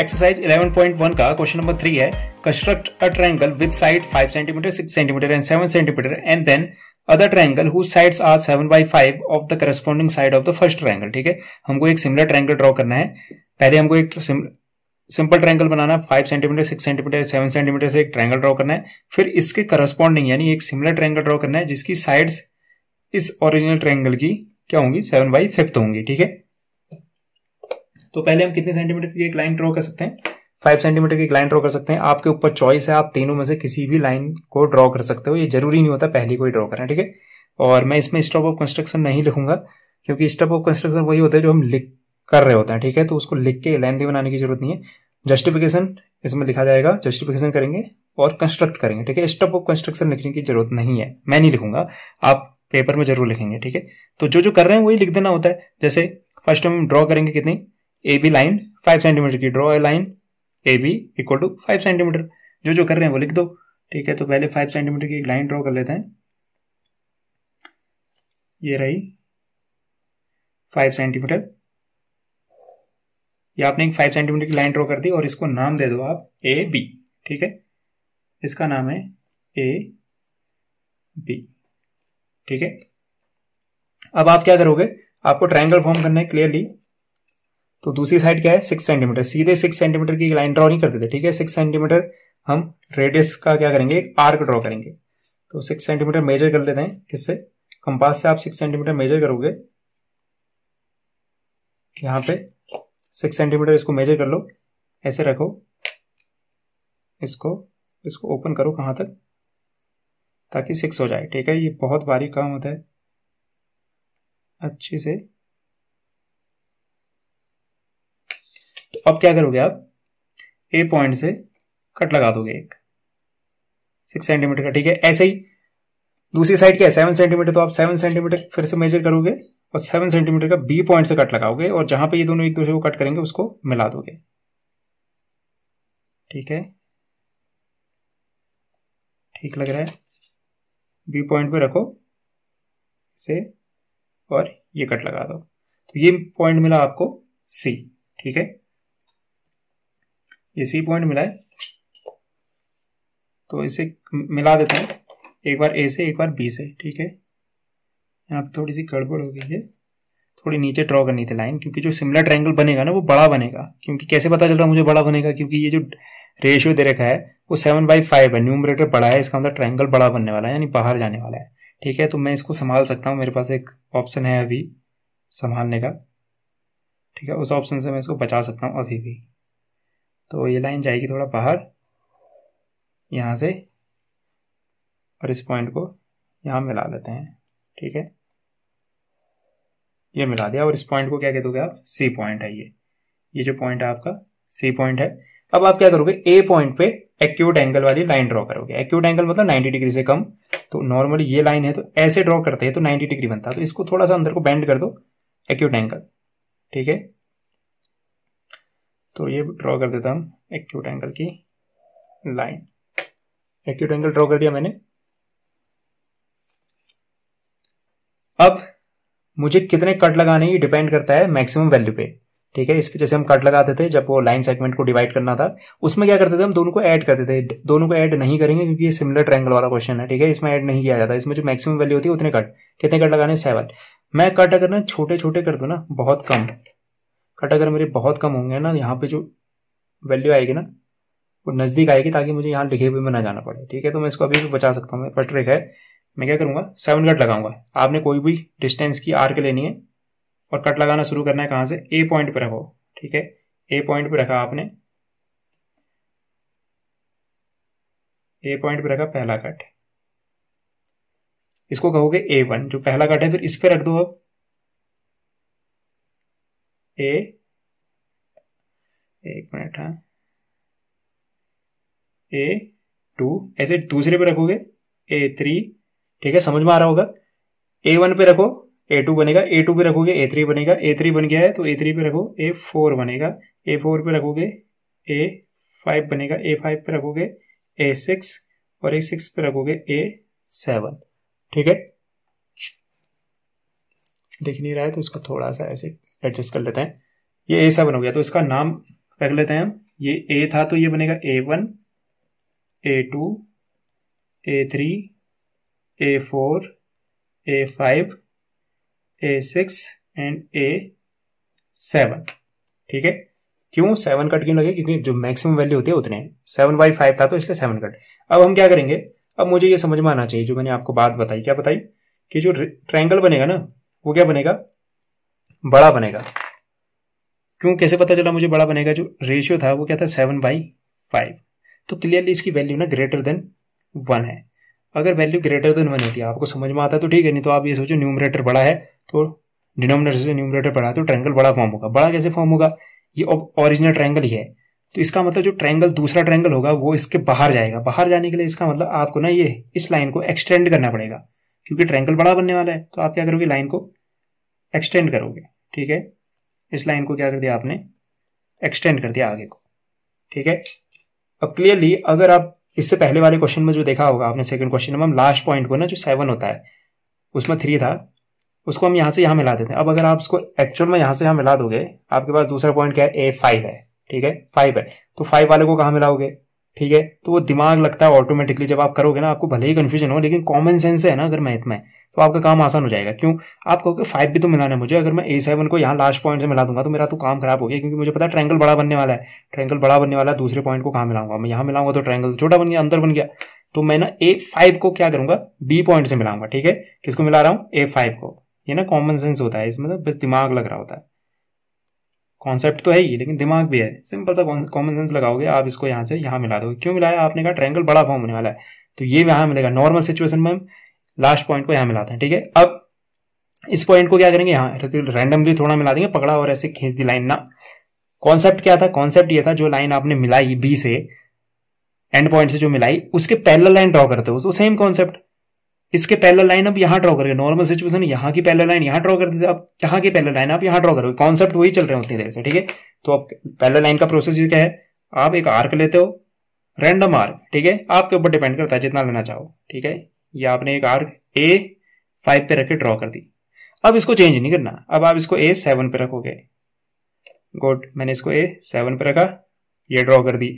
exercise 11.1 का question number three है construct a triangle with side 5 centimetre 6 centimetre and 7 centimetre and then other triangle who sides are 7 by five of the corresponding side of the first triangle ठीक है हमको एक similar triangle draw करना है पहले हमको एक सिंपल ट्रायंगल बनाना five centimetre six centimetre seven centimetre से एक ट्रायंगल ड्रॉ करना है फिर इसके करस्पॉन्डिंग यानी एक सिमिलर ट्रायंगल ड्रॉ करना है जिसकी साइड्स इस ओरिजिनल ट्रायंगल की क्या होंगी सेवन बाई फिफ्थ होंगी ठीक है तो पहले हम कितने सेंटीमीटर की एक लाइन ड्रॉ कर सकते हैं फाइव सेंटीमीटर की एक लाइन ड्रॉ कर सकते हैं आपके ऊपर चॉइस है आप तीनों में से किसी भी लाइन को ड्रॉ कर सकते हो ये जरूरी नहीं होता पहले को ही ड्रॉ करें ठीक है और मैं इसमें स्टॉप ऑफ कंस्ट्रक्शन नहीं लिखूंगा क्योंकि स्टॉप ऑफ कंस्ट्रक्शन वही होता है जो हम लिख कर रहे होते हैं ठीक है तो उसको लिख के लेंदी बनाने की जरूरत नहीं है जस्टिफिकेशन इसमें लिखा जाएगा जस्टिफिकेशन करेंगे और कंस्ट्रक्ट करेंगे ठीक है स्टॉप ऑफ कंस्ट्रक्शन लिखने की जरूरत नहीं है मैं नहीं लिखूंगा आप पेपर में जरूर लिखेंगे ठीक है तो जो जो कर रहे हैं वही लिख देना होता है जैसे फर्स्ट हम ड्रॉ करेंगे कितनी A B line five centimetre की ड्रॉ है line A B equal to five centimetre जो जो कर रहे हैं वो लिख दो ठीक है तो पहले फाइव सेंटीमीटर की एक लाइन ड्रॉ कर लेते हैं ये रही फाइव सेंटीमीटर ये आपने एक फाइव सेंटीमीटर की लाइन ड्रॉ कर दी और इसको नाम दे दो आप ए बी ठीक है इसका नाम है ए बी ठीक है अब आप क्या करोगे आपको ट्रायंगल फॉर्म करना है क्लियरली तो दूसरी साइड क्या है सिक्स सेंटीमीटर सीधे सिक्स सेंटीमीटर की लाइन ड्रॉ नहीं करते थे ठीक है सिक्स सेंटीमीटर हम रेडियस का क्या करेंगे एक आर्क ड्रॉ करेंगे तो सिक्स सेंटीमीटर मेजर कर लेते हैं किससे कंपास से आप सिक्स सेंटीमीटर मेजर करोगे यहां पे सिक्स सेंटीमीटर इसको मेजर कर लो ऐसे रखो इसको इसको ओपन करो कहां तक ताकि सिक्स हो जाए ठीक है ये बहुत बारीक काम होता है अच्छे से अब क्या करोगे आप ए पॉइंट से कट लगा दोगे एक सिक्स सेंटीमीटर का ठीक है ऐसे ही दूसरी साइड क्या है सेवन सेंटीमीटर तो आप सेवन सेंटीमीटर फिर से मेजर करोगे और सेवन सेंटीमीटर का बी पॉइंट से कट लगाओगे और जहां पे ये दोनों एक दूसरे को कट करेंगे उसको मिला दोगे ठीक है ठीक लग रहा है बी पॉइंट पे रखो से और ये कट लगा दो तो ये पॉइंट मिला आपको सी ठीक है ये सी पॉइंट मिला है तो इसे मिला देते हैं एक बार ए से एक बार बी से ठीक है यहाँ थोड़ी सी गड़बड़ हो गई है थोड़ी नीचे ड्रॉ करनी थी लाइन क्योंकि जो सिमिलर ट्रायंगल बनेगा ना वो बड़ा बनेगा क्योंकि कैसे पता चल रहा है मुझे बड़ा बनेगा क्योंकि ये जो रेशियो दे रखा है वो सेवन बाई फाइव है न्यूमरेटर बड़ा है इसका अंदर मतलब ट्रैंगल बड़ा बनने वाला है यानी बाहर जाने वाला है ठीक है तो मैं इसको संभाल सकता हूँ मेरे पास एक ऑप्शन है अभी संभालने का ठीक है उस ऑप्शन से मैं इसको बचा सकता हूँ अभी भी तो ये लाइन जाएगी थोड़ा बाहर यहाँ से और इस पॉइंट को यहाँ मिला लेते हैं ठीक है ये मिला दिया और इस पॉइंट को क्या कहते हो आप सी पॉइंट है ये ये जो पॉइंट है आपका सी पॉइंट है अब आप क्या करोगे ए पॉइंट पे एक्यूट एंगल वाली लाइन ड्रॉ करोगे एक्यूट एंगल मतलब 90 डिग्री से कम तो नॉर्मली ये लाइन है तो ऐसे ड्रॉ करते हैं तो 90 डिग्री बनता है तो इसको थोड़ा सा अंदर को बेंड कर दो एक्यूट एंगल ठीक है तो ये ड्रॉ कर देता हम एक्यूट एंगल की लाइन एक्यूट एंगल ड्रॉ कर दिया मैंने अब मुझे कितने कट लगाने ये डिपेंड करता है मैक्सिमम वैल्यू पे ठीक है इस पे जैसे हम कट लगाते थे जब वो लाइन सेगमेंट को डिवाइड करना था उसमें क्या करते थे हम दोनों को ऐड करते थे दोनों को ऐड नहीं करेंगे क्योंकि ये सिमिलर ट्रायंगल वाला क्वेश्चन है ठीक है इसमें ऐड नहीं किया जाता इसमें जो मैक्सिमम वैल्यू होती है उतने कट कितने कट लगाने सेवन मैं कट अगर ना छोटे छोटे कर दू ना बहुत कम कट अगर मेरे बहुत कम होंगे ना यहाँ पे जो वैल्यू आएगी ना वो नज़दीक आएगी ताकि मुझे यहाँ लिखे हुए में ना जाना पड़े ठीक है तो मैं इसको अभी भी बचा सकता हूँ फर्स्ट रेखा है मैं क्या करूँगा सेवन कट लगाऊंगा आपने कोई भी डिस्टेंस की आर के लेनी है और कट लगाना शुरू करना है कहाँ से ए पॉइंट पर रखो ठीक है ए पॉइंट पर रखा आपने ए पॉइंट पर रखा पहला कट इसको कहोगे ए वन जो पहला कट है फिर इस पे रख दो अब ए एक मिनट हाँ ए टू ऐसे दूसरे पे रखोगे ए थ्री ठीक है समझ में आ रहा होगा ए वन पे रखो ए टू बनेगा ए टू पे रखोगे ए थ्री बनेगा ए थ्री बन गया है तो ए थ्री पे रखो ए फोर बनेगा ए फोर पे रखोगे ए फाइव बनेगा ए फाइव पे रखोगे ए सिक्स और ए सिक्स पे रखोगे ए सेवन ठीक है दिख नहीं रहा है तो इसका थोड़ा सा ऐसे एडजस्ट कर लेते हैं ये ए सेवन हो गया तो इसका नाम रख लेते हैं हम ये ए था तो ये बनेगा A one A two A three A four A five A six and A seven ठीक है क्यों सेवन कट क्यों लगे क्योंकि जो मैक्सिमम वैल्यू होती है उतने सेवन बाई फाइव था तो इसलिए सेवन कट अब हम क्या करेंगे अब मुझे ये समझ में आना चाहिए जो मैंने आपको बात बताई क्या बताई कि जो ट्रायंगल बनेगा ना वो क्या बनेगा बड़ा बनेगा क्यों कैसे पता चला मुझे बड़ा बनेगा जो रेशियो था वो क्या था सेवन बाई फाइव तो क्लियरली इसकी वैल्यू ना ग्रेटर देन वन है अगर वैल्यू ग्रेटर देन वन होती है आपको समझ में आता है तो ठीक है नहीं तो आप ये सोचो न्यूमरेटर बड़ा है तो डिनोमिनेटर से न्यूमरेटर तो बड़ा है तो ट्रैंगल बड़ा फॉर्म होगा बड़ा कैसे फॉर्म होगा ये ओरिजिनल ट्रैंगल ही है तो इसका मतलब जो ट्रैंगल दूसरा ट्रैंगल होगा वो इसके बाहर जाएगा बाहर जाने के लिए इसका मतलब आपको ना ये इस लाइन को एक्सटेंड करना पड़ेगा क्योंकि ट्रैंगल बड़ा बनने वाला है तो आप क्या करोगे लाइन को एक्सटेंड करोगे ठीक है इस लाइन को क्या कर दिया आपने एक्सटेंड कर दिया आगे को ठीक है अब क्लियरली अगर आप इससे पहले वाले क्वेश्चन में जो देखा होगा आपने सेकंड क्वेश्चन में हम लास्ट पॉइंट को ना जो सेवन होता है उसमें थ्री था उसको हम यहां से यहां मिला देते हैं अब अगर आप उसको एक्चुअल में यहां से यहां मिला दोगे आपके पास दूसरा पॉइंट क्या है ए फाइव है ठीक है फाइव है तो फाइव वाले को कहा मिलाओगे ठीक है तो वो दिमाग लगता है ऑटोमेटिकली जब आप करोगे ना आपको भले ही कन्फ्यूजन हो लेकिन कॉमन सेंस है ना अगर मैथ में तो आपका काम आसान हो जाएगा क्यों आप कहोगे फाइव भी तो मिलाना है मुझे अगर मैं ए सेवन को यहाँ लास्ट पॉइंट से मिला दूंगा तो मेरा तो काम खराब हो गया क्योंकि मुझे पता है ट्रैंगल बड़ा बनने वाला है ट्रैंगल बड़ा बनने वाला है दूसरे पॉइंट को कहाँ मिलाऊंगा मैं यहाँ मिलाऊंगा तो ट्रैंगल छोटा बन गया अंदर बन गया तो मैं ना ए फाइव को क्या करूंगा बी पॉइंट से मिलाऊंगा ठीक है किसको मिला रहा हूँ ए फाइव को ये ना कॉमन सेंस होता है इसमें तो बस दिमाग लग रहा होता है कॉन्सेप्ट तो है ही लेकिन दिमाग भी है सिंपल सा कॉमन सेंस लगाओगे आप इसको यहाँ से यहाँ मिला दोगे क्यों मिलाया आपने कहा ट्रैंगल बड़ा फॉर्म होने वाला है तो ये यहाँ मिलेगा नॉर्मल सिचुएशन में लास्ट पॉइंट को यहाँ मिलाते हैं ठीक है अब इस पॉइंट को क्या करेंगे यहाँ रैंडमली थोड़ा मिला देंगे पकड़ा और ऐसे खींच दी लाइन ना कॉन्सेप्ट क्या था कॉन्सेप्ट ये था जो लाइन आपने मिलाई बी से एंड पॉइंट से जो मिलाई उसके पैरेलल लाइन ड्रॉ करते हो तो सेम कॉन्सेप्ट इसके पहला लाइन अब यहां ड्रॉ करके नॉर्मल सिचुएशन यहां की पहला लाइन यहां ड्रॉ कर देते अब यहाँ की पहला लाइन आप यहां ड्रॉ करोगे कॉन्सेप्ट वही चल रहे हैं उतनी देर से ठीक है तो अब पहला लाइन का प्रोसेस ये क्या है आप एक आर्क लेते हो रैंडम आर्क ठीक है आपके ऊपर डिपेंड करता है जितना लेना चाहो ठीक है ये आपने एक आर्क ए फाइव पे रखे ड्रॉ कर दी अब इसको चेंज नहीं करना अब आप इसको ए सेवन पे रखोगे गुड मैंने इसको ए सेवन पे रखा ये ड्रॉ कर दी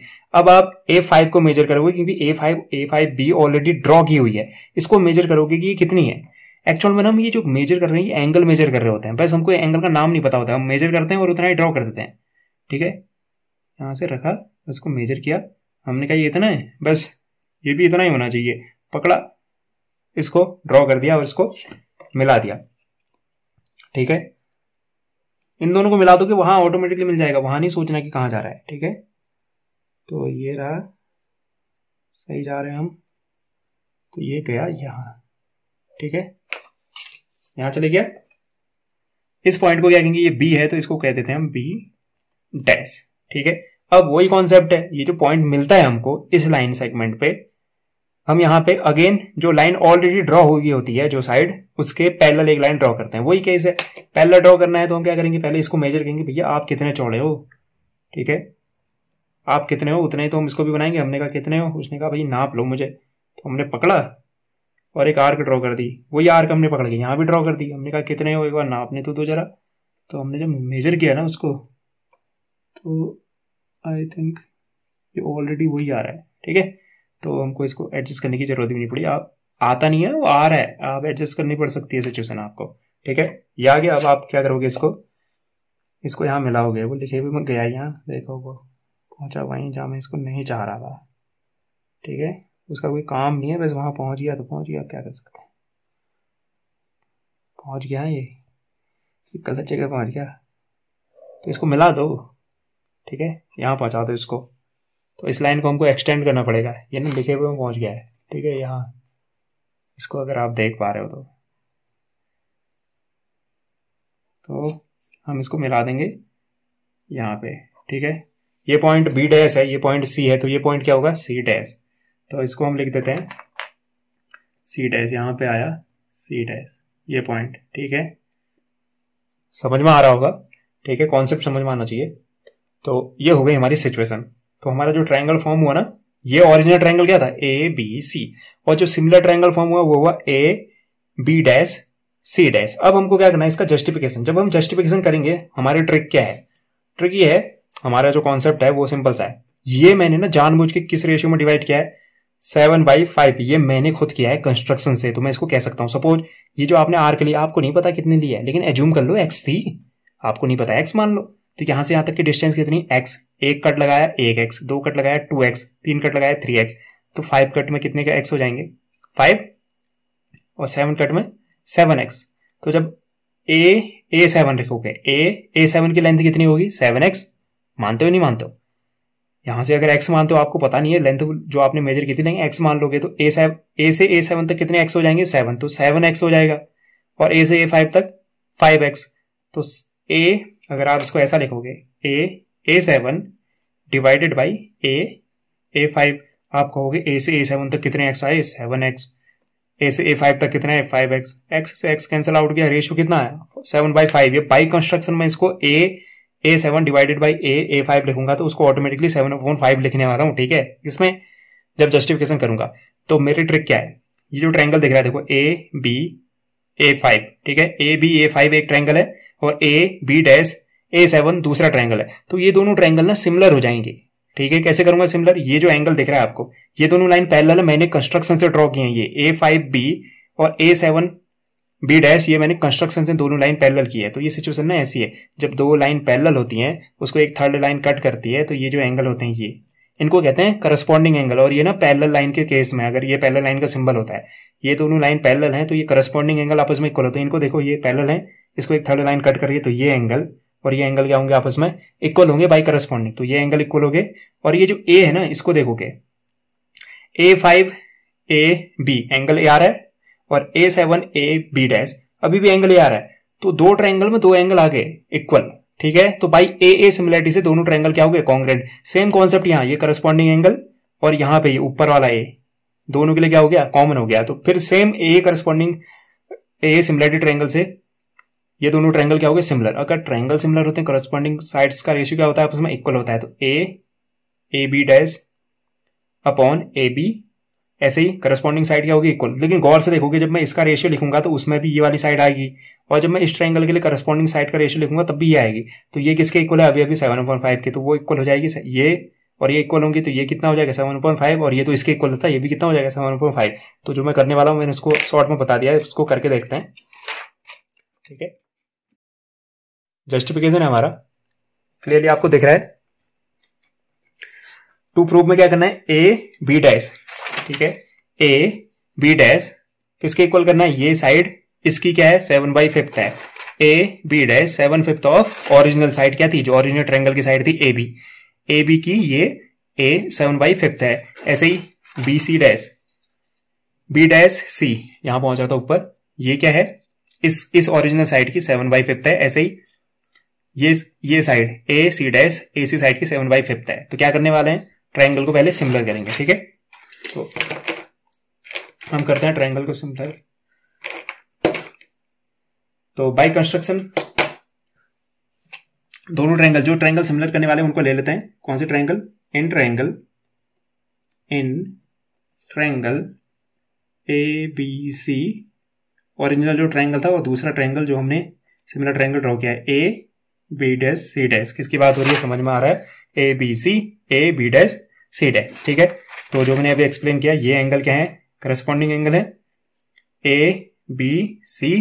अब आप ए फाइव को मेजर करोगे क्योंकि A A five five B already draw की हुई है इसको मेजर करोगे कि ये कितनी है एक्चुअल में हम ये जो मेजर कर रहे हैं ये एंगल मेजर कर रहे होते हैं बस हमको एंगल का नाम नहीं पता होता हम मेजर करते हैं और उतना ही ड्रॉ कर देते हैं ठीक है यहाँ से रखा उसको मेजर किया हमने कहा ये इतना है बस ये भी इतना ही होना चाहिए पकड़ा इसको ड्रॉ कर दिया और इसको मिला दिया ठीक है इन दोनों को मिला दो कि वहां ऑटोमेटिकली मिल जाएगा वहां नहीं सोचना कि कहां जा रहा है ठीक है तो ये रहा सही जा रहे हैं हम तो ये गया यहाँ ठीक है यहाँ चले गया इस पॉइंट को क्या कहेंगे ये बी है तो इसको कह देते हैं हम बी डैश ठीक है अब वही कॉन्सेप्ट है ये जो पॉइंट मिलता है हमको इस लाइन सेगमेंट पे हम यहाँ पे अगेन जो लाइन ऑलरेडी ड्रॉ हो गई होती है जो साइड उसके पैरेलल एक लाइन ड्रॉ करते हैं वही केस है पैरेलल ड्रॉ करना है तो हम क्या करेंगे पहले इसको मेजर करेंगे भैया आप कितने चौड़े हो ठीक है आप कितने हो उतने ही तो हम इसको भी बनाएंगे हमने कहा कितने हो उसने कहा भाई नाप लो मुझे तो हमने पकड़ा और एक आर्क ड्रॉ कर दी वही आर्क हमने पकड़ के यहाँ भी ड्रॉ कर दी हमने कहा कितने हो एक बार नापने तो दो जरा तो हमने जब मेजर किया ना उसको तो आई थिंक ये ऑलरेडी वही आ रहा है ठीक है तो हमको इसको एडजस्ट करने की जरूरत भी नहीं पड़ी आप आता नहीं है वो आ रहा है आप एडजस्ट करनी पड़ सकती है सिचुएशन आपको ठीक है ये आ गया अब आप क्या करोगे इसको इसको यहाँ मिलाओगे वो लिखे भी गया यहाँ देखो वो पहुंचा वहीं जहाँ मैं इसको नहीं चाह रहा था ठीक है उसका कोई काम नहीं है बस वहाँ पहुँच गया तो पहुँच गया क्या कर सकते हैं पहुँच गया ये गलत जगह पहुँच गया तो इसको मिला दो ठीक है यहाँ पहुँचा दो इसको तो इस लाइन को हमको एक्सटेंड करना पड़ेगा ये ना लिखे हुए में पहुँच गया है ठीक है यहाँ इसको अगर आप देख पा रहे हो तो तो हम इसको मिला देंगे यहाँ पे ठीक है ये पॉइंट बी डैश है ये पॉइंट सी है तो ये पॉइंट क्या होगा सी डैश तो इसको हम लिख देते हैं सी डैश यहां पे आया सी डैश ये पॉइंट ठीक है समझ में आ रहा होगा ठीक है कॉन्सेप्ट समझ में आना चाहिए तो ये हो गई हमारी सिचुएशन तो हमारा जो ट्राइंगल फॉर्म हुआ ना ये ओरिजिनल ट्राइंगल क्या था ए बी सी और जो सिमिलर ट्राइंगल फॉर्म हुआ वो हुआ A B dash C dash अब हमको क्या करना है इसका जस्टिफिकेशन जब हम जस्टिफिकेशन करेंगे हमारी ट्रिक क्या है ट्रिक ये है हमारा जो कॉन्सेप्ट है वो सिंपल सा है ये मैंने ना जानबूझ के किस रेशियो में डिवाइड किया है सेवन बाई फाइव ये मैंने खुद किया है कंस्ट्रक्शन से तो मैं इसको कह सकता हूं सपोज ये जो आपने आर के लिए आपको नहीं पता कितने लिया है लेकिन एज्यूम कर लो एक्स थी आपको नहीं पता एक्स मान लो तो यहां से यहां तक की डिस्टेंस कितनी एक्स एक कट लगाया एक एक्स दो कट लगाया टू एक्स तीन कट लगाया थ्री एक्स तो फाइव कट में कितने का एक्स हो जाएंगे फाइव और सेवन कट में सेवन एक्स तो जब ए ए सेवन रखोगे ए ए सेवन की लेंथ कितनी होगी सेवन एक्स मानते हो नहीं मानते हो यहां से अगर एक्स मानते हो आपको पता नहीं है लेंथ जो आपने मेजर की थी लेंगे एक्स मान लोगे तो ए सेव ए से ए सेवन तक कितने एक्स हो जाएंगे सेवन तो सेवन एक्स हो जाएगा और ए से ए फाइव तक फाइव एक्स तो ए अगर आप इसको ऐसा लिखोगे A A seven divided by A A five आप कहोगे ए से ए सेवन तक कितने एक्स आए सेवन एक्स ए से ए फाइव तक कितना है फाइव एक्स एक्स से एक्स कैंसिल आउट किया रेशियो कितना है सेवन बाई फाइव ये बाई कंस्ट्रक्शन में इसको A A seven divided by A A five लिखूंगा तो उसको ऑटोमेटिकली सेवन अपॉन फाइव लिखने वाला हूँ ठीक है इसमें जब जस्टिफिकेशन करूंगा तो मेरी ट्रिक क्या है ये जो ट्रैंगल दिख रहा है देखो ए बी ए फाइव ठीक है ए बी ए फाइव एक ट्रैंगल है और A B dash A seven दूसरा ट्रैंगल है तो ये दोनों ट्रैंगल ना सिमिलर हो जाएंगे ठीक है कैसे करूंगा सिमिलर ये जो एंगल दिख रहा है आपको ये दोनों लाइन पैरेलल है मैंने कंस्ट्रक्शन से ड्रॉ किए हैं ये ए फाइव बी और ए सेवन बी डैश ये मैंने कंस्ट्रक्शन से दोनों लाइन पैरेलल की है तो ये सिचुएशन ना ऐसी है जब दो लाइन पैरेलल होती हैं उसको एक थर्ड लाइन कट करती है तो ये जो एंगल होते हैं ये इनको कहते हैं करस्पॉन्डिंग एंगल और ये ना पैरेलल लाइन के केस में अगर ये पैरेलल लाइन का सिंबल होता है ये दोनों लाइन पैरेलल है तो ये करस्पॉन्डिंग एंगल आपस में इक्वल होते हैं इनको देखो ये पैरेलल है इसको एक थर्ड लाइन कट करिए तो ये एंगल और ये एंगल क्या होंगे आपस में इक्वल होंगे बाई करस्पॉन्डिंग तो ये एंगल इक्वल हो गए और ये जो ए है ना इसको देखोगे A five A B angle A आ रहा है और A seven A B dash अभी भी एंगल ये आ रहा है तो दो ट्रायंगल में दो एंगल आ गए इक्वल ठीक है तो बाई ए ए सिमिलरिटी से दोनों ट्रायंगल क्या हो गए कॉन्ग्रेंट सेम कॉन्सेप्ट यहां ये करस्पॉन्डिंग एंगल और यहां पर ऊपर वाला ए दोनों के लिए क्या हो गया कॉमन हो गया तो फिर same uh corresponding uh similarity triangle से ये दोनों ट्रायंगल क्या हो गए सिमिलर अगर ट्रायंगल सिमिलर होते हैं करस्पॉन्डिंग साइड्स का रेशियो क्या होता है आपस में इक्वल होता है तो A A B dash upon A B ऐसे ही करस्पॉन्डिंग साइड क्या होगी इक्वल लेकिन गौर से देखोगे जब मैं इसका रेशियो लिखूंगा तो उसमें भी ये वाली साइड आएगी और जब मैं इस ट्रायंगल के लिए करस्पॉन्डिंग साइड का रेशियो लिखूंगा तब भी ये आएगी तो ये किसके इक्वल है अभी अभी सेवन अपॉइंट फाइव की तो वो इक्वल हो जाएगी ये और ये इक्वल होंगी तो ये कितना हो जाएगा सेवन पॉइंट फाइव और ये तो इसके इक्वल था ये भी कितना हो जाएगा सेवन पॉइंट फाइव तो जो मैं करने वाला हूँ मैंने उसको शॉर्ट में बता दिया उसको करके देखते हैं ठीक है जस्टिफिकेशन है हमारा क्लियरली आपको दिख रहा है टू प्रूफ में क्या करना है ए बी डैश ठीक है ए बी डैश किसके इक्वल करना है ये साइड इसकी क्या है सेवन बाई फिफ्थ है A B dash seven fifth of original side क्या थी जो ओरिजिनल ट्रेंगल की साइड थी ए बी ए बी की ये ए सेवन बाई फिफ्थ है ऐसे ही B C dash B dash C यहां पहुंच जाता ऊपर ये क्या है इस इस ओरिजिनल साइड की सेवन बाई फिफ्थ है ऐसे ही ये ये side A C dash A C side की सेवन बाई फिफ्थ है तो क्या करने वाले हैं ट्रायंगल को पहले सिमिलर करेंगे ठीक है तो हम करते हैं ट्रायंगल को सिंप्लाई तो बाय कंस्ट्रक्शन दोनों ट्रायंगल जो ट्रायंगल सिमिलर करने वाले उनको ले लेते हैं कौन से ट्रायंगल इन ट्रायंगल इन triangle A B C original जो ट्रायंगल था वो दूसरा ट्रायंगल जो हमने सिमिलर ट्रायंगल ड्रॉ किया है A B dash C dash किसकी बात हो रही है समझ में आ रहा है A B C A B dash C dash ठीक है तो जो मैंने अभी एक्सप्लेन किया ये एंगल क्या है करस्पॉन्डिंग एंगल है A B C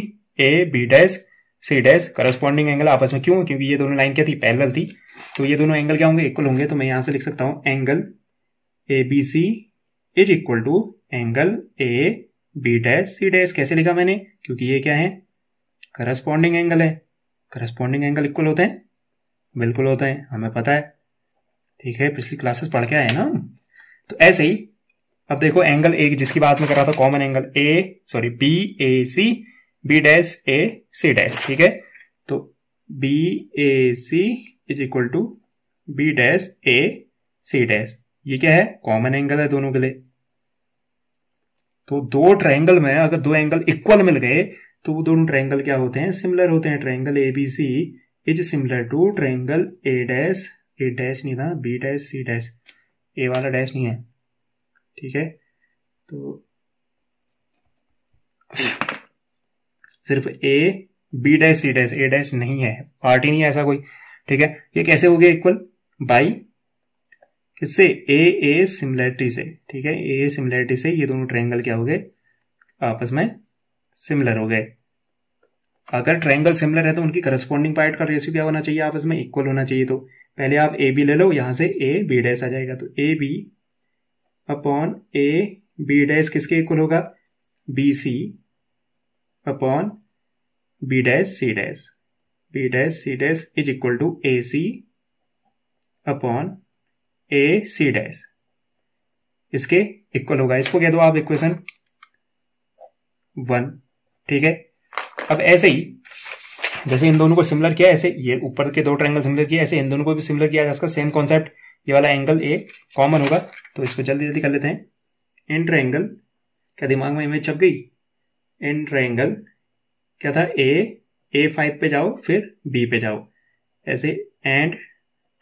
A B dash C dash corresponding angle आपस में क्यों क्योंकि ये दोनों लाइन क्या थी पैरेलल थी तो ये दोनों एंगल क्या होंगे इक्वल होंगे तो मैं यहां से लिख सकता हूं angle A B C is equal to angle A B dash C dash कैसे लिखा मैंने क्योंकि ये क्या है करस्पॉन्डिंग एंगल है करस्पॉन्डिंग एंगल इक्वल होते हैं बिल्कुल होते हैं हमें पता है ठीक है पिछली क्लासेस पढ़ के आए ना तो ऐसे ही अब देखो एंगल ए जिसकी बात में कर रहा था common angle A sorry B A C B dash A C dash ठीक है तो B A C is equal to B dash A C dash ये क्या है कॉमन एंगल है दोनों के लिए तो दो ट्रायंगल में अगर दो एंगल इक्वल मिल गए तो वो दोनों ट्रायंगल क्या होते हैं सिमिलर होते हैं triangle A B C is similar to triangle A dash A dash नहीं था B dash C dash A वाला डैश नहीं है ठीक है तो सिर्फ A B dash C dash A dash नहीं है पार्ट ही नहीं है ऐसा कोई ठीक है ये कैसे हो गया इक्वल बाई इससे ए ए सिमिलैरिटी से ठीक है ए ए सिमिलैरिटी से ये दोनों ट्रायंगल क्या हो गए आपस में सिमिलर हो गए अगर ट्रायंगल सिमिलर है तो उनकी करस्पॉन्डिंग पार्ट का रेशियो क्या होना चाहिए आपस में इक्वल होना चाहिए तो पहले आप ए बी ले लो यहां से ए बी डैस आ जाएगा तो A B upon A B dash किसके इक्वल होगा B C upon B dash C dash B dash C dash is equal to A C upon A C dash इसके equal होगा इसको कह दो आप इक्वेशन वन ठीक है अब ऐसे ही जैसे इन दोनों को सिमिलर किया ऐसे ये ऊपर के दो ट्रैंगल सिमिलर किया ऐसे इन दोनों को भी सिमिलर किया जा सकता सेम कॉन्सेप्ट ये वाला एंगल ए कॉमन होगा तो इसको जल्दी जल्दी कर लेते हैं इन ट्रैंगल क्या दिमाग में इमेज छप गई इन ट्रैंगल क्या था ए ए फाइव पे जाओ फिर बी पे जाओ ऐसे एंड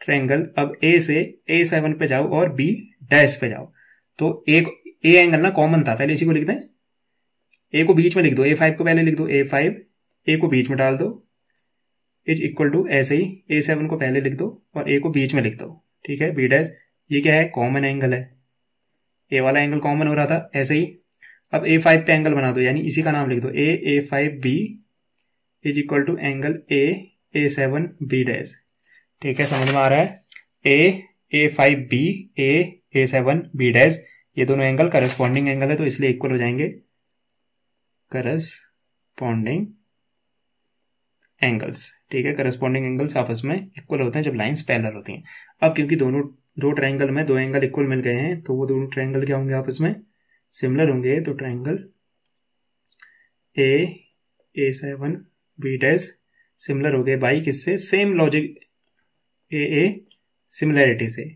ट्रैंगल अब ए से ए सेवन पे जाओ और बी डैश पे जाओ तो एक ए एंगल ना कॉमन था पहले इसी को लिख दें ए को बीच में लिख दो ए फाइव को पहले लिख दो ए फाइव ए को बीच में डाल दो इज इक्वल टू ऐसे ही ए सेवन को पहले लिख दो और ए को बीच में लिख दो ठीक है बी डैस ये क्या है कॉमन एंगल है ए वाला एंगल कॉमन हो रहा था ऐसे ही अब ए फाइव पे एंगल बना दो यानी इसी का नाम लिख दो A A five B is equal to angle A A seven B dash ठीक है समझ में आ रहा है A A five B A A seven B dash ये दोनों एंगल करस्पॉन्डिंग एंगल है तो इसलिए इक्वल हो जाएंगे करस्पॉन्डिंग एंगल्स ठीक है करस्पॉन्डिंग एंगल्स आपस में इक्वल होते हैं जब लाइन्स पैरल होती हैं अब क्योंकि दोनों दो ट्राइंगल में दो एंगल इक्वल मिल गए हैं तो वो दोनों ट्राइंगल क्या होंगे आपस में सिमिलर होंगे तो triangle A A seven B dash similar हो गए बाई किससे same logic A A similarity से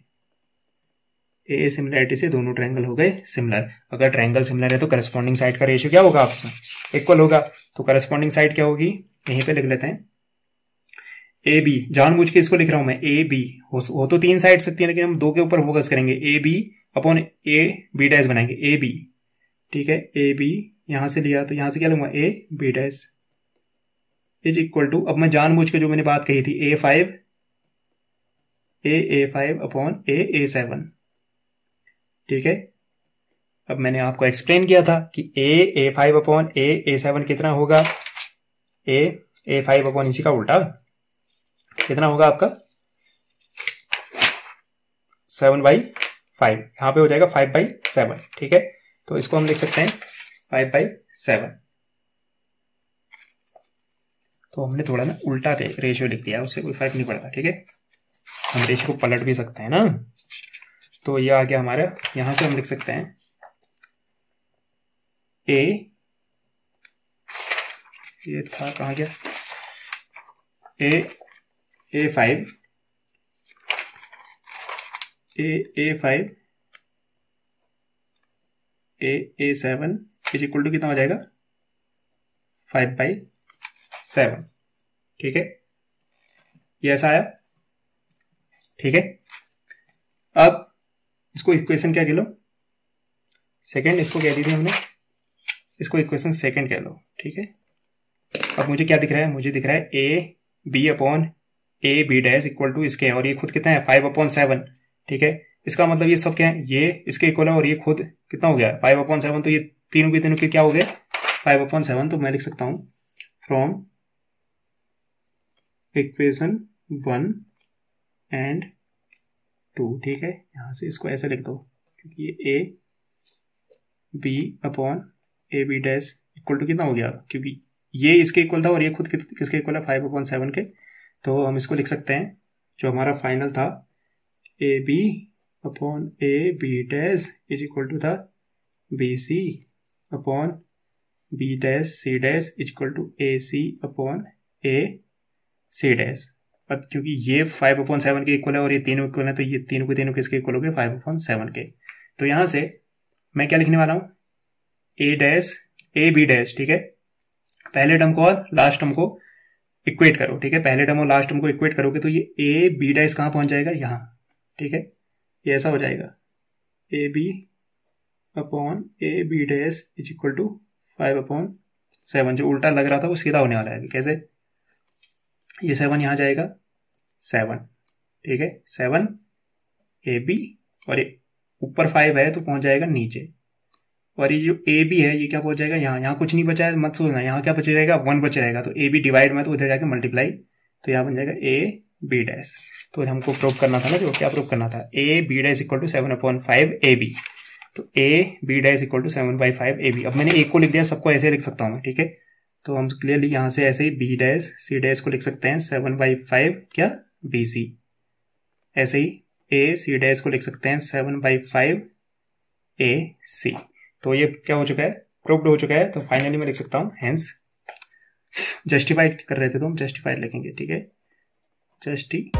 ए ए सिमिलरिटी से दोनों ट्रायंगल हो गए सिमिलर अगर ट्रायंगल सिमिलर है तो करस्पॉन्डिंग साइड का रेशियो क्या होगा आपसे इक्वल होगा तो करस्पॉन्डिंग साइड क्या होगी यहीं पे लिख लेते हैं ए बी जानबूझ के इसको लिख रहा हूं मैं ए बी हो, हो तो तीन साइड सकती है लेकिन हम दो के ऊपर फोकस करेंगे A B upon A B dash बनाएंगे ए बी ठीक है ए बी यहां से लिया तो यहां से क्या लूंगा A B dash is equal to अब मैं जानबूझ के जो मैंने बात कही थी A five A A five upon A A seven ठीक है अब मैंने आपको एक्सप्लेन किया था कि A A five upon A A seven कितना होगा ए ए फाइव अपॉन इसी का उल्टा कितना होगा आपका सेवन बाई फाइव यहां पे हो जाएगा फाइव बाई सेवन ठीक है तो इसको हम लिख सकते हैं फाइव बाई सेवन तो हमने थोड़ा ना उल्टा रे, रेशियो लिख दिया उससे कोई फर्क नहीं पड़ता ठीक है हम रेशियो को पलट भी सकते हैं ना तो ये आ गया हमारा यहां से हम लिख सकते हैं ए ये था कहा गया A A five A A five A A seven is equal to कितना हो जाएगा फाइव बाई सेवन ठीक है ये ऐसा आया ठीक है अब इसको इक्वेशन क्या कह लो सेकेंड इसको कह दी थी हमने इसको इक्वेशन सेकेंड कह लो ठीक है अब मुझे क्या दिख रहा है मुझे दिख रहा है A B upon A B dash equal to इसके और ये खुद कितना है फाइव अपॉन सेवन ठीक है इसका मतलब ये सब क्या है ये इसके इक्वल है और ये खुद कितना हो गया फाइव अपॉन सेवन तो ये तीनों के तीनों के क्या हो गए फाइव अपॉन सेवन तो मैं लिख सकता हूं from equation one and two ठीक है यहाँ से इसको ऐसे लिख दो क्योंकि A B upon A B dash equal to कितना हो गया क्योंकि ये इसके इक्वल था और ये खुद किसके इक्वल है फाइव अपॉन सेवन के तो हम इसको लिख सकते हैं जो हमारा फाइनल था A B upon A B dash is equal to था B C upon B dash C dash is equal to A C upon A C dash अब क्योंकि ये फाइव अपॉन सेवन के इक्वल है और ये तीनों इक्वल है तो ये तीनों के तीनों किसके इक्वल हो गए फाइव अपॉन सेवन के तो यहां से मैं क्या लिखने वाला हूं A dash A B dash ठीक है पहले टर्म को और लास्ट टर्म को इक्वेट करो ठीक है पहले टर्म और लास्ट टर्म को इक्वेट करोगे तो ये ए बी डैश कहां पहुंच जाएगा यहाँ ठीक है ये ऐसा हो जाएगा A B upon A B dash is equal to five upon seven जो उल्टा लग रहा था वो सीधा होने वाला है कैसे ये सेवन यहाँ जाएगा सेवन ठीक है सेवन ए बी और ये ऊपर फाइव है तो पहुंच जाएगा नीचे और ये जो ए बी है ये क्या पहुंच जाएगा यहाँ यहाँ कुछ नहीं बचा है मत सोचना यहाँ क्या बचे रहेगा वन बचे रहेगा तो ए बी डिवाइड में तो उधर जाके मल्टीप्लाई तो यहाँ बन जाएगा ए बी डैश तो हमको प्रूव करना था ना जो क्या प्रूव करना था A B dash equal to seven upon five A B तो A B dash equal to seven by five A B अब मैंने एक को लिख दिया सबको ऐसे लिख सकता हूँ ठीक है तो हम क्लियरली यहां से ऐसे ही बी डैश सी डैश को लिख सकते हैं सेवन बाई फाइव क्या बी सी ऐसे ही ए सी डैश को लिख सकते हैं seven by five A C तो ये क्या हो चुका है प्रूव्ड हो चुका है तो फाइनली मैं लिख सकता हूं हेंस जस्टिफाइड कर रहे थे तो हम जस्टिफाइड लिखेंगे ठीक है जस्टिफाइड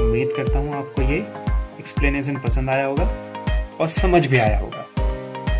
उम्मीद करता हूँ आपको ये एक्सप्लेनेशन पसंद आया होगा और समझ भी आया होगा